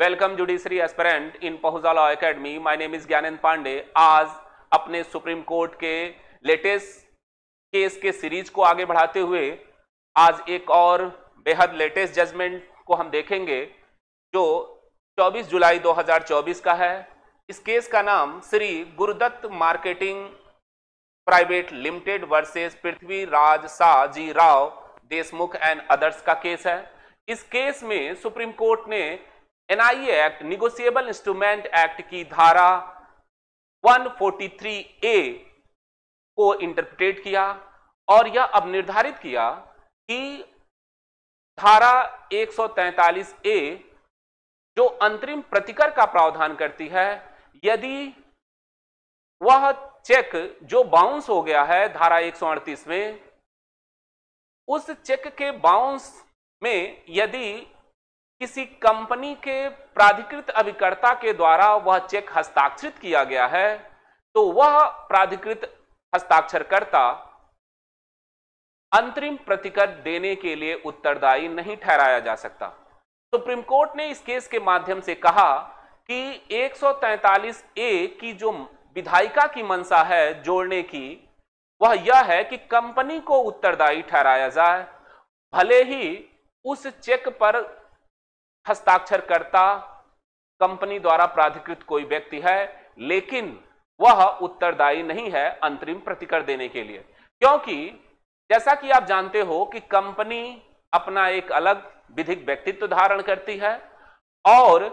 welcome judiciary aspirant in Pahujala academy my name is Gyanand Pandey आज अपने supreme court के latest case के सीरीज को आगे बढ़ाते हुए आज एक और बेहद लेटेस्ट जजमेंट को हम देखेंगे जो 24 जुलाई 2024 का है इस केस का नाम Shri Gurudatt marketing private limited versus Prithvi Raj G Rao Deshmukh and others का केस है इस केस में सुप्रीम कोर्ट ने NIA act negotiable instrument act की धारा 143 ए को इंटरप्रेट किया और यह अब निर्धारित किया कि धारा 143 ए जो अंतरिम प्रतिकर का प्रावधान करती है यदि वह चेक जो बाउंस हो गया है धारा एक में उस चेक के बाउंस में यदि किसी कंपनी के प्राधिकृत अभिकर्ता के द्वारा वह चेक हस्ताक्षरित किया गया है तो वह प्राधिकृत हस्ताक्षरकर्ता अंतरिम प्रतिकर देने के लिए उत्तरदायी नहीं ठहराया जा सकता सुप्रीम कोर्ट ने इस केस के माध्यम से कहा कि 143 ए की जो विधायिका की मंशा है जोड़ने की वह यह है कि कंपनी को उत्तरदायी ठहराया जाए भले ही उस चेक पर हस्ताक्षरकर्ता कंपनी द्वारा प्राधिकृत कोई व्यक्ति है लेकिन वह उत्तरदायी नहीं है अंतरिम प्रतिकर देने के लिए क्योंकि जैसा कि आप जानते हो कि कंपनी अपना एक अलग विधिक व्यक्तित्व धारण करती है और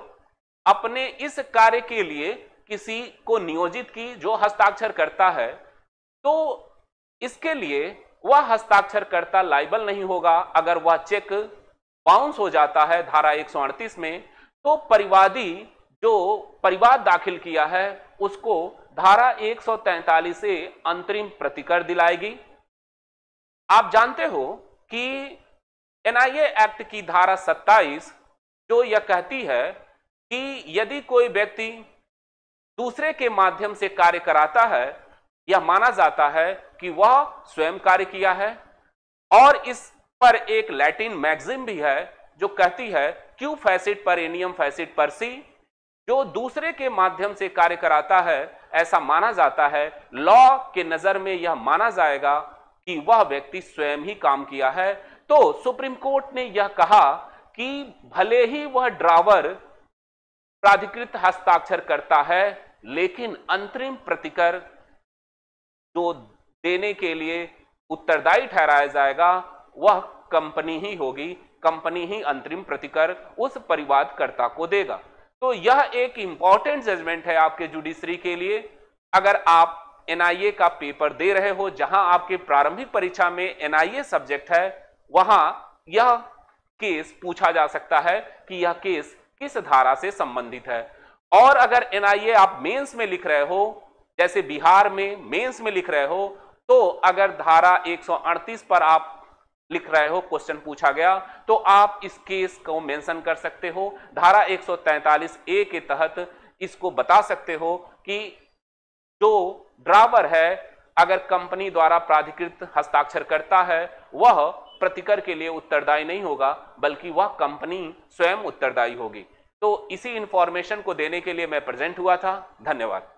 अपने इस कार्य के लिए किसी को नियोजित की जो हस्ताक्षर करता है तो इसके लिए वह हस्ताक्षर करता लाइबल नहीं होगा अगर वह चेक बाउंस हो जाता है धारा 138 में तो परिवादी जो परिवाद दाखिल किया है उसको धारा 143 से अंतरिम प्रतिकर दिलाएगी आप जानते हो कि एनआईए एक्ट की धारा 27 जो यह कहती है कि यदि कोई व्यक्ति दूसरे के माध्यम से कार्य कराता है यह माना जाता है कि वह स्वयं कार्य किया है और इस पर एक लैटिन मैग्जिम भी है जो कहती है क्यू फैसिट पर एनियम फैसिट पर सी जो दूसरे के माध्यम से कार्य कराता है ऐसा माना जाता है लॉ के नजर में यह माना जाएगा कि वह व्यक्ति स्वयं ही काम किया है तो सुप्रीम कोर्ट ने यह कहा कि भले ही वह ड्रावर प्राधिकृत हस्ताक्षर करता है लेकिन अंतरिम प्रतिकर जो देने के लिए उत्तरदायी ठहराया जाएगा वह कंपनी ही होगी कंपनी ही अंतरिम प्रतिकर उस परिवादकर्ता को देगा तो यह एक इंपॉर्टेंट जजमेंट है आपके जुडिशरी के लिए अगर आप एनआईए का पेपर दे रहे हो जहां आपके प्रारंभिक परीक्षा में एनआईए सब्जेक्ट है वहां यह केस पूछा जा सकता है कि यह केस किस धारा से संबंधित है और अगर एनआईए आप मेंस में लिख रहे हो जैसे बिहार में मेंस में लिख रहे हो तो अगर धारा 138 पर आप लिख रहे हो क्वेश्चन पूछा गया तो आप इस केस को मेंशन कर सकते हो धारा 143 ए के तहत इसको बता सकते हो कि जो ड्राइवर है अगर कंपनी द्वारा प्राधिकृत हस्ताक्षर करता है वह प्रतिकर के लिए उत्तरदायी नहीं होगा बल्कि वह कंपनी स्वयं उत्तरदायी होगी तो इसी इंफॉर्मेशन को देने के लिए मैं प्रेजेंट हुआ था धन्यवाद